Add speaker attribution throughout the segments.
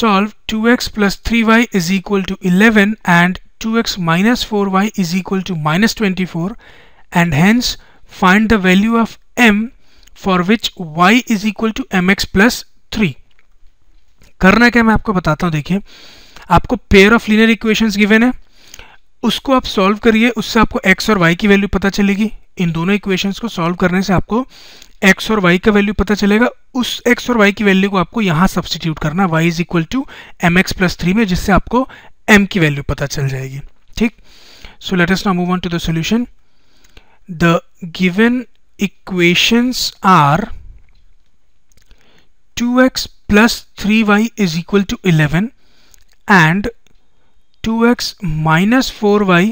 Speaker 1: solve 2x plus 3y is equal to 11 and 2x minus 4y is equal to minus 24 and hence find the value of m for which y is equal to mx plus 3 करना क्या मैं आपको बताता हूँ देखिए आपको pair of linear equations given है उसको आप solve करिए उससे आपको x और y की value पता चलेगी इन दोनों equations को solve करने से आपको एक्स और वाई का वैल्यू पता चलेगा उस एक्स और वाई की वैल्यू को आपको यहाँ सब्सटीट्यूट करना y is equal to m x plus three में जिससे आपको एम की वैल्यू पता चल जाएगी ठीक so let's now move on to the solution the given equations are 2x plus 3y is equal to 11 and minus minus 4y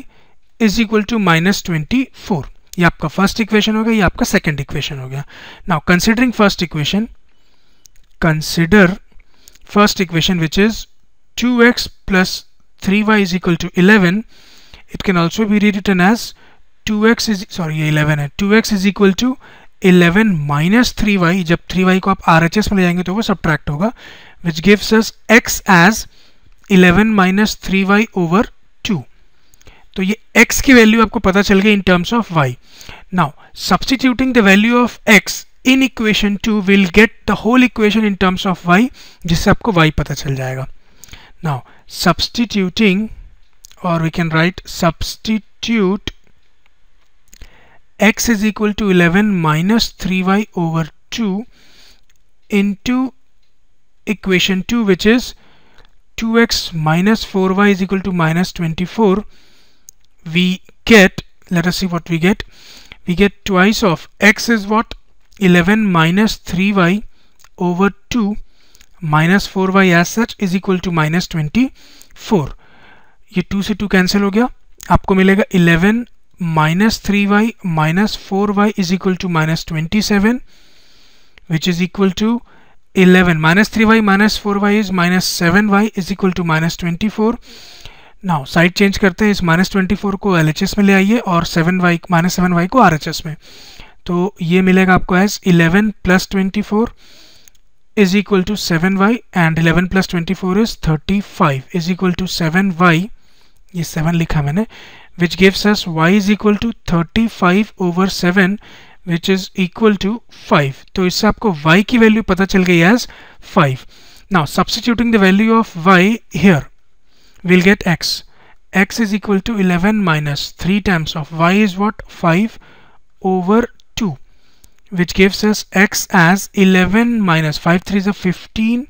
Speaker 1: is equal to minus 24. ये आपका फर्स्ट इक्वेशन हो गया ये आपका सेकेंड इक्वेशन हो गया now considering first equation consider first equation which is 2x x plus three y is equal to eleven it can also be written as 2x is sorry ये 11 है 2x is equal to 11 minus three y जब 3y को आप are में ले जाएंगे तो वो सब्ट्रैक्ट होगा which gives us x as 11 minus three y over तो ये x की वैल्यू आपको पता चल गई in terms of y now substituting the value of x in equation two will get the whole equation in terms of y जिससे आपको y पता चल जाएगा नाउ सब्सटीट्यूटिंग और we can write substitute x is equal to 11 minus 3y over 2 into equation 2 which is 2x minus 4y is equal to minus 24 we get let us see what we get we get twice of x is what 11 minus 3y over 2 minus 4y as such is equal to minus 24 ये 2 से 2 cancel हो गया आपको मिलेगा 11 minus 3y minus 4y is equal to minus 27 which is equal to 11 minus 3y minus 4y is minus 7y is equal to minus 24 now side change करते हैं इस minus twenty four को एल एच एस में ले आइए और seven y minus seven y को R H S में तो ये मिलेगा आपको as eleven plus twenty four is equal to seven y and eleven plus twenty four is thirty five is equal to seven y ये seven लिखा मैंने which gives us y is equal to thirty five over seven which is equal to five तो इससे आपको y की value पता चल गई as five now substituting the value of y here we'll get x. x is equal to 11 minus 3 times of y is what? 5 over 2 which gives us x as 11 minus 5 3 is a 15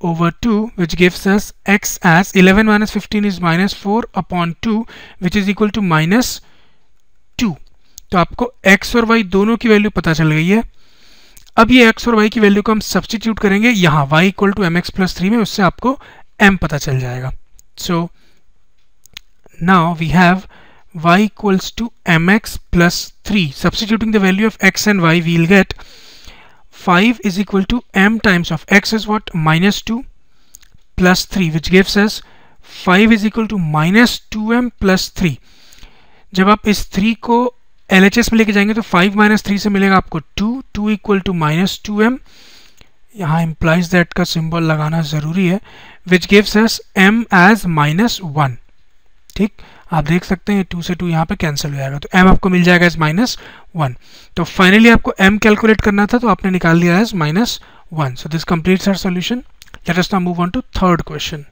Speaker 1: over 2 which gives us x as 11 minus 15 is minus 4 upon 2 which is equal to minus 2 तो आपको x और y दोनों की value पता चल गई है अब ये x और y की वैल्यू को हम सब्सटीट्यूट करेंगे यहां y equal to mx plus 3 में उससे आपको m पता चल जाएगा So now we have y equals to mx plus 3. Substituting the value of x and y, we'll get 5 is equal to m times of x is what? Minus 2 plus 3, which gives us 5 is equal to minus 2m plus 3. Three जब आप इस three को L H S में लेके जाएंगे तो 5 minus 3 से मिलेगा आपको 2 2 equal to minus 2m. M implies that that का सिंबल लगाना ज़रूरी है which gives us m as minus one ठीक आप देख सकते हैं टू से टू यहाँ पे कैंसिल हो जाएगा तो m आपको मिल जाएगा एज माइनस वन तो फाइनली आपको m कैलकुलेट करना था तो आपने निकाल दिया as minus one so this completes our solution let's now move on to third question